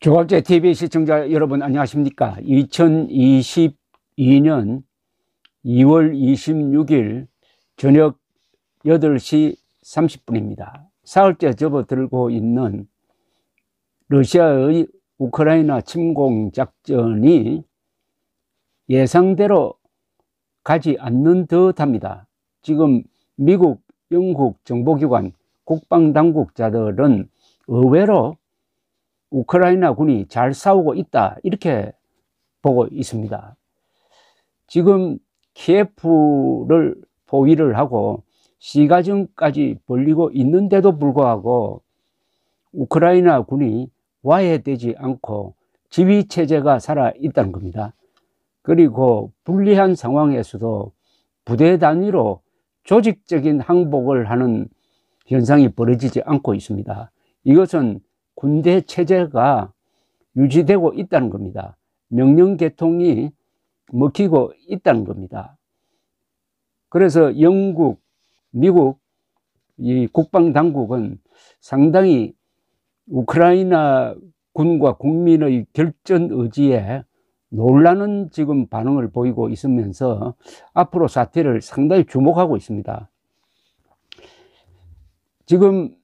조갑재 TV 시청자 여러분 안녕하십니까 2022년 2월 26일 저녁 8시 30분입니다 사흘째 접어들고 있는 러시아의 우크라이나 침공 작전이 예상대로 가지 않는 듯합니다 지금 미국, 영국 정보기관, 국방당국자들은 의외로 우크라이나 군이 잘 싸우고 있다 이렇게 보고 있습니다. 지금 키예프를 포위를 하고 시가전까지 벌리고 있는데도 불구하고 우크라이나 군이 와해되지 않고 지휘 체제가 살아 있다는 겁니다. 그리고 불리한 상황에서도 부대 단위로 조직적인 항복을 하는 현상이 벌어지지 않고 있습니다. 이것은 군대 체제가 유지되고 있다는 겁니다. 명령 개통이 먹히고 있다는 겁니다. 그래서 영국, 미국 이 국방 당국은 상당히 우크라이나 군과 국민의 결전 의지에 놀라는 지금 반응을 보이고 있으면서 앞으로 사태를 상당히 주목하고 있습니다. 지금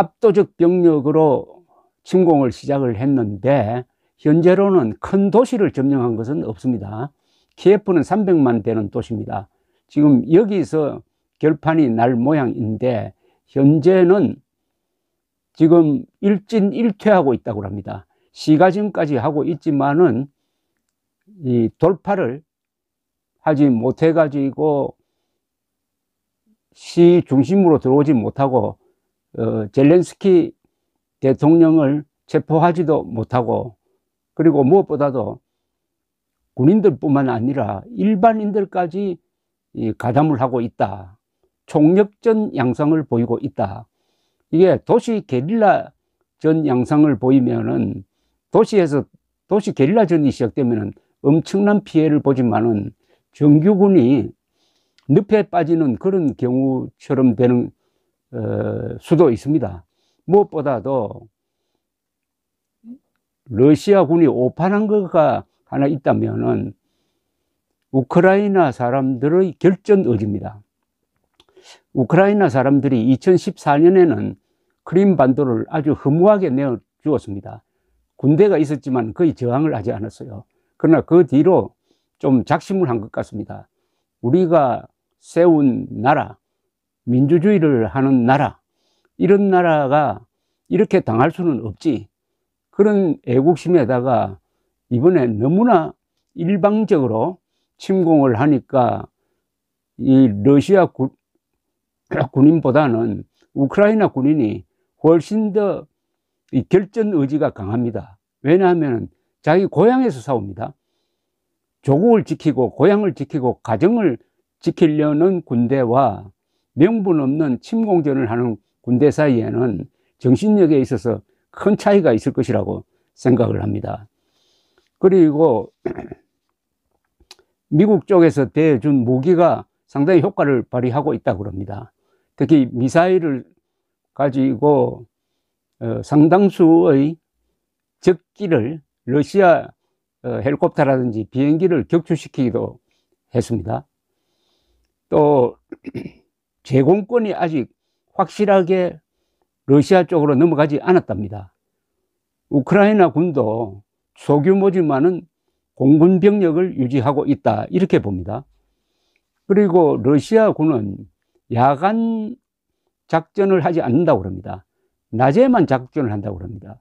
압도적 병력으로 침공을 시작을 했는데 현재로는 큰 도시를 점령한 것은 없습니다. 키예는 300만 되는 도시입니다. 지금 여기서 결판이 날 모양인데 현재는 지금 일진일퇴하고 있다고 합니다. 시가즘까지 하고 있지만은 이 돌파를 하지 못해 가지고 시 중심으로 들어오지 못하고 어, 젤렌스키 대통령을 체포하지도 못하고 그리고 무엇보다도 군인들뿐만 아니라 일반인들까지 가담을 하고 있다. 총력전 양상을 보이고 있다. 이게 도시 게릴라 전 양상을 보이면은 도시에서 도시 게릴라전이 시작되면은 엄청난 피해를 보지만은 정규군이 늪에 빠지는 그런 경우처럼 되는 어, 수도 있습니다. 무엇보다도 러시아군이 오판한 것가 하나 있다면은 우크라이나 사람들의 결전 의지입니다. 우크라이나 사람들이 2014년에는 크림반도를 아주 허무하게 내어주었습니다. 군대가 있었지만 거의 저항을 하지 않았어요. 그러나 그 뒤로 좀 작심을 한 것 같습니다. 우리가 세운 나라, 민주주의를 하는 나라 이런 나라가 이렇게 당할 수는 없지 그런 애국심에다가 이번에 너무나 일방적으로 침공을 하니까 이 러시아 군, 군인보다는 우크라이나 군인이 훨씬 더 이 결전 의지가 강합니다. 왜냐하면 자기 고향에서 싸웁니다. 조국을 지키고 고향을 지키고 가정을 지키려는 군대와 명분 없는 침공전을 하는 군대 사이에는 정신력에 있어서 큰 차이가 있을 것이라고 생각을 합니다. 그리고 미국 쪽에서 대준 무기가 상당히 효과를 발휘하고 있다고 합니다. 특히 미사일을 가지고 어, 상당수의 적기를 러시아 어, 헬코콥터라든지 비행기를 격추시키기도 했습니다. 또 제공권이 아직 확실하게 러시아 쪽으로 넘어가지 않았답니다. 우크라이나 군도 소규모지만은 공군 병력을 유지하고 있다 이렇게 봅니다. 그리고 러시아 군은 야간 작전을 하지 않는다고 합니다. 낮에만 작전을 한다고 합니다.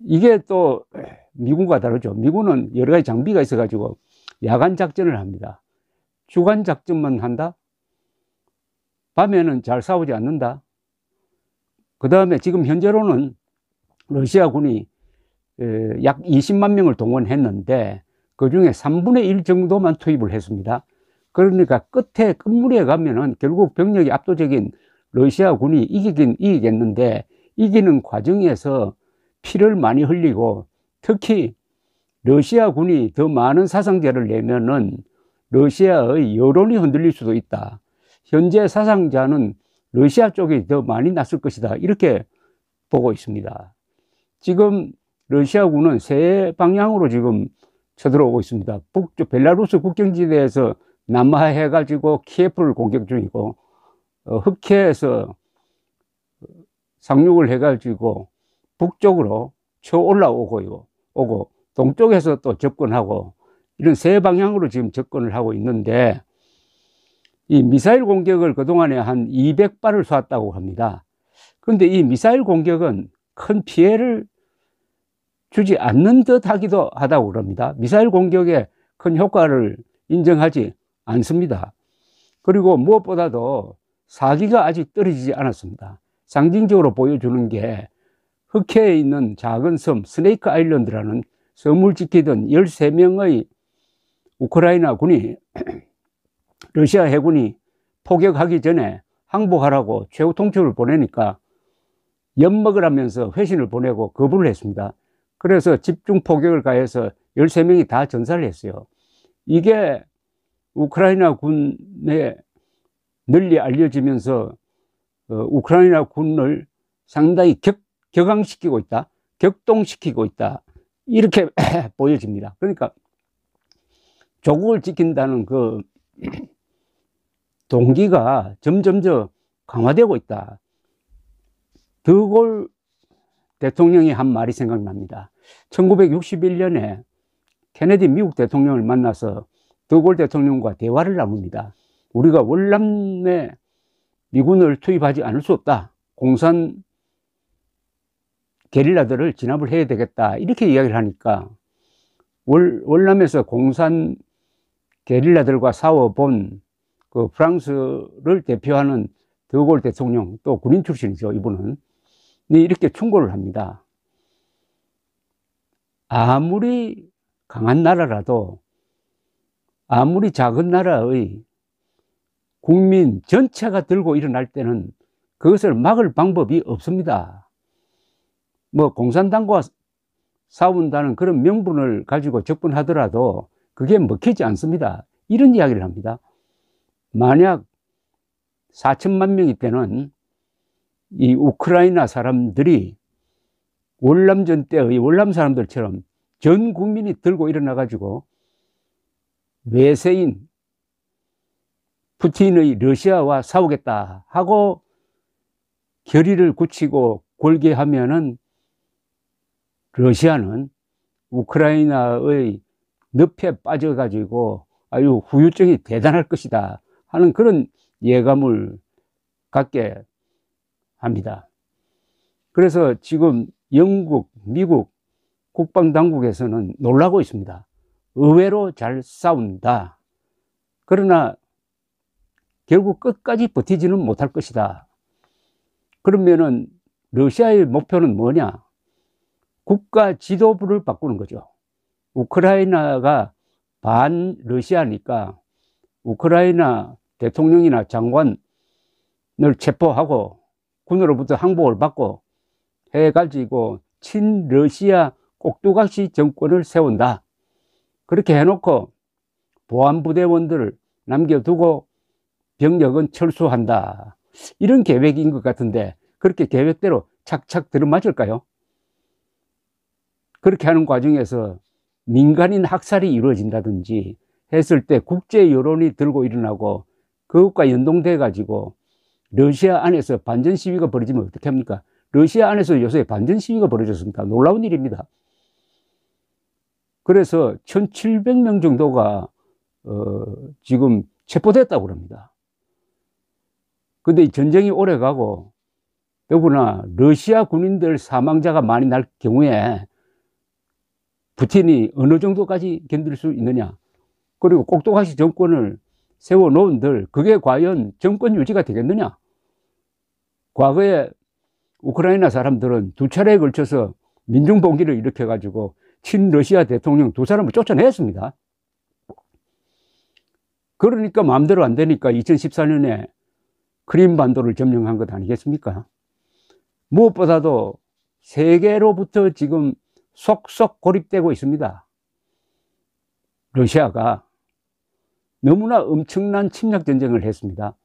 이게 또 미군과 다르죠. 미군은 여러 가지 장비가 있어가지고 야간 작전을 합니다. 주간 작전만 한다? 밤에는 잘 싸우지 않는다. 그 다음에 지금 현재로는 러시아군이 약 20만 명을 동원했는데 그 중에 3분의 1 정도만 투입을 했습니다. 그러니까 끝에 끝물에 가면은 결국 병력이 압도적인 러시아군이 이기긴 이기겠는데 이기는 과정에서 피를 많이 흘리고 특히 러시아군이 더 많은 사상자를 내면은 러시아의 여론이 흔들릴 수도 있다. 현재 사상자는 러시아 쪽이 더 많이 났을 것이다 이렇게 보고 있습니다. 지금 러시아군은 세 방향으로 지금 쳐들어오고 있습니다. 북쪽 벨라루스 국경지대에서 남하해 가지고 키예프를 공격 중이고 어, 흑해에서 상륙을 해 가지고 북쪽으로 쳐올라오고 오고 동쪽에서 또 접근하고 이런 세 방향으로 지금 접근을 하고 있는데 이 미사일 공격을 그동안에 한 200발을 쏘았다고 합니다. 그런데 이 미사일 공격은 큰 피해를 주지 않는 듯 하기도 하다고 그럽니다. 미사일 공격에 큰 효과를 인정하지 않습니다. 그리고 무엇보다도 사기가 아직 떨어지지 않았습니다. 상징적으로 보여주는 게 흑해에 있는 작은 섬 스네이크 아일랜드라는 섬을 지키던 13명의 우크라이나 군이 러시아 해군이 포격하기 전에 항복하라고 최후 통첩을 보내니까 엿먹을 하면서 회신을 보내고 거부를 했습니다. 그래서 집중 포격을 가해서 13명이 다 전사를 했어요. 이게 우크라이나 군에 널리 알려지면서 어, 우크라이나 군을 상당히 격, 격앙시키고 있다. 격동시키고 있다. 이렇게 보여집니다. 그러니까 조국을 지킨다는 그 동기가 점점더 강화되고 있다. 드골 대통령이 한 말이 생각납니다. 1961년에 케네디 미국 대통령을 만나서 드골 대통령과 대화를 나눕니다. 우리가 월남에 미군을 투입하지 않을 수 없다. 공산 게릴라들을 진압을 해야 되겠다. 이렇게 이야기를 하니까 월, 월남에서 공산 게릴라들과 싸워본 그 프랑스를 대표하는 드골 대통령 또 군인 출신이죠 이분은 이렇게 충고를 합니다 아무리 강한 나라라도 아무리 작은 나라의 국민 전체가 들고 일어날 때는 그것을 막을 방법이 없습니다 뭐 공산당과 싸운다는 그런 명분을 가지고 접근하더라도 그게 먹히지 않습니다. 이런 이야기를 합니다. 만약 4천만 명이 때는 이 우크라이나 사람들이 월남전 때의 월남 사람들처럼 전 국민이 들고 일어나 가지고 외세인 푸틴의 러시아와 싸우겠다 하고 결의를 굳히고 골게하면은 러시아는 우크라이나의 늪에 빠져가지고 아유 후유증이 대단할 것이다 하는 그런 예감을 갖게 합니다. 그래서 지금 영국, 미국 국방당국에서는 놀라고 있습니다. 의외로 잘 싸운다. 그러나 결국 끝까지 버티지는 못할 것이다. 그러면은 러시아의 목표는 뭐냐? 국가 지도부를 바꾸는 거죠. 우크라이나가 반 러시아니까 우크라이나 대통령이나 장관을 체포하고 군으로부터 항복을 받고 해가지고 친러시아 꼭두각시 정권을 세운다. 그렇게 해놓고 보안부대원들을 남겨두고 병력은 철수한다. 이런 계획인 것 같은데 그렇게 계획대로 착착 들어맞을까요? 그렇게 하는 과정에서 민간인 학살이 이루어진다든지 했을 때 국제 여론이 들고 일어나고 그것과 연동돼 가지고 러시아 안에서 반전 시위가 벌어지면 어떻게 합니까? 러시아 안에서 요새 반전 시위가 벌어졌습니다. 놀라운 일입니다. 그래서 1,700명 정도가 어, 지금 체포됐다고 합니다. 근데 전쟁이 오래 가고 더구나 러시아 군인들 사망자가 많이 날 경우에 부친이 어느 정도까지 견딜 수 있느냐 그리고 꼭두각시 정권을 세워놓은들 그게 과연 정권 유지가 되겠느냐 과거에 우크라이나 사람들은 두 차례에 걸쳐서 민중봉기를 일으켜가지고 친러시아 대통령 두 사람을 쫓아냈습니다 그러니까 마음대로 안 되니까 2014년에 크림반도를 점령한 것 아니겠습니까 무엇보다도 세계로부터 지금 속속 고립되고 있습니다. 러시아가 너무나 엄청난 침략 전쟁을 했습니다.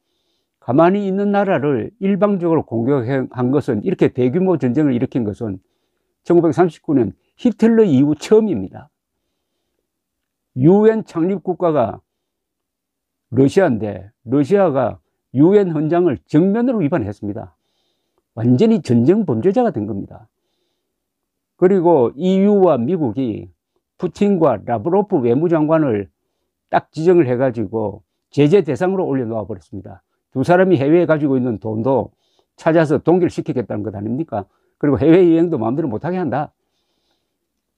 가만히 있는 나라를 일방적으로 공격한 것은 이렇게 대규모 전쟁을 일으킨 것은 1939년 히틀러 이후 처음입니다. 유엔 창립 국가가 러시아인데 러시아가 유엔 헌장을 정면으로 위반했습니다. 완전히 전쟁 범죄자가 된 겁니다. 그리고 EU와 미국이 푸틴과 라브로프 외무장관을 딱 지정을 해가지고 제재 대상으로 올려놓아 버렸습니다. 두 사람이 해외에 가지고 있는 돈도 찾아서 동결시키겠다는 것 아닙니까? 그리고 해외여행도 마음대로 못하게 한다.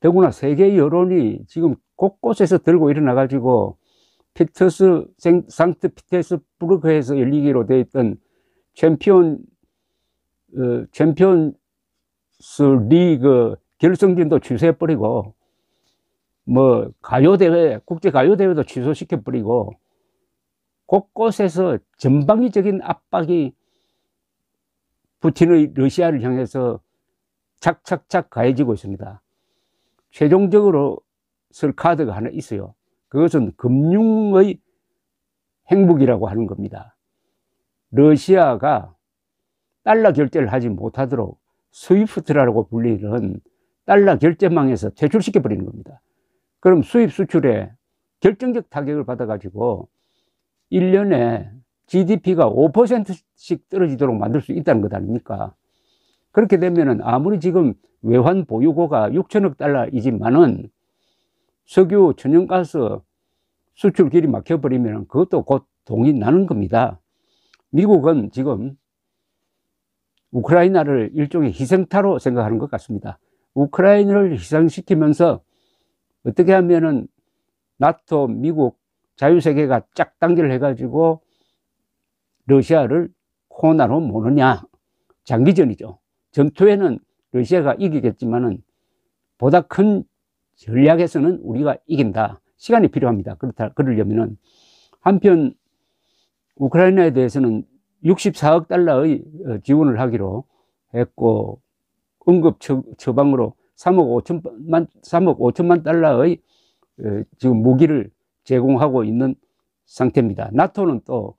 더구나 세계 여론이 지금 곳곳에서 들고 일어나가지고 피터스, 상트 피테스부르크에서 열리기로 돼 있던 챔피언, 어, 챔피언스 리그 결승진도 취소해버리고 뭐 가요대회 국제가요대회도 취소시켜버리고 곳곳에서 전방위적인 압박이 푸틴의 러시아를 향해서 착착착 가해지고 있습니다 최종적으로 쓸 카드가 하나 있어요 그것은 금융의 행복이라고 하는 겁니다 러시아가 달러 결제를 하지 못하도록 스위프트라고 불리는 달러 결제망에서 퇴출시켜 버리는 겁니다. 그럼 수입 수출에 결정적 타격을 받아가지고 1년에 GDP가 5%씩 떨어지도록 만들 수 있다는 것 아닙니까? 그렇게 되면은 아무리 지금 외환 보유고가 6천억 달러이지만은 석유, 천연가스 수출 길이 막혀버리면 그것도 곧 동이 나는 겁니다. 미국은 지금 우크라이나를 일종의 희생타로 생각하는 것 같습니다. 우크라이나를 희생시키면서 어떻게 하면은 나토, 미국, 자유세계가 짝단계를 해가지고 러시아를 코나로 모느냐. 장기전이죠. 전투에는 러시아가 이기겠지만은 보다 큰 전략에서는 우리가 이긴다. 시간이 필요합니다. 그렇다, 그러려면은. 한편, 우크라이나에 대해서는 64억 달러의 어, 지원을 하기로 했고, 응급 처방으로 3억 5천만, 3억 5천만 달러의 어, 지금 무기를 제공하고 있는 상태입니다. 나토는 또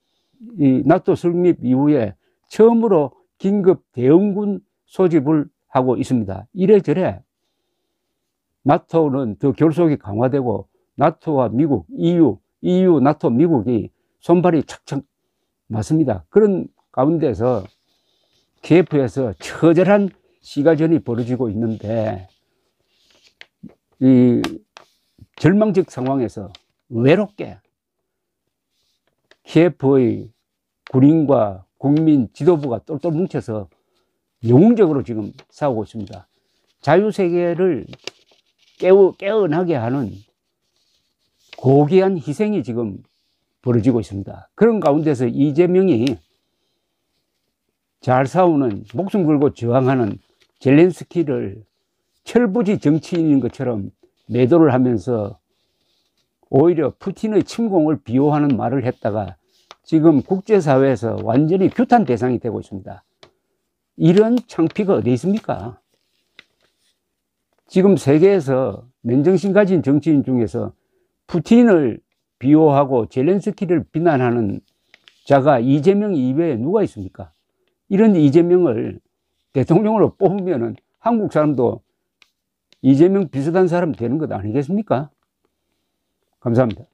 이 나토 설립 이후에 처음으로 긴급 대응군 소집을 하고 있습니다. 이래저래 나토는 더 결속이 강화되고 나토와 미국, EU, EU, 나토, 미국이 손발이 착착 맞습니다. 그런 가운데서 KF에서 처절한 시가전이 벌어지고 있는데 이 절망적 상황에서 외롭게 키예프의 군인과 국민 지도부가 똘똘 뭉쳐서 영웅적으로 지금 싸우고 있습니다. 자유세계를 깨어, 깨어나게 하는 고귀한 희생이 지금 벌어지고 있습니다. 그런 가운데서 이재명이 잘 싸우는, 목숨 걸고 저항하는 젤렌스키를 철부지 정치인인 것처럼 매도를 하면서 오히려 푸틴의 침공을 비호하는 말을 했다가 지금 국제사회에서 완전히 규탄 대상이 되고 있습니다. 이런 창피가 어디 있습니까? 지금 세계에서 맨정신 가진 정치인 중에서 푸틴을 비호하고 젤렌스키를 비난하는 자가 이재명 이외에 누가 있습니까? 이런 이재명을 대통령으로 뽑으면은 한국 사람도 이재명 비슷한 사람 되는 것 아니겠습니까? 감사합니다.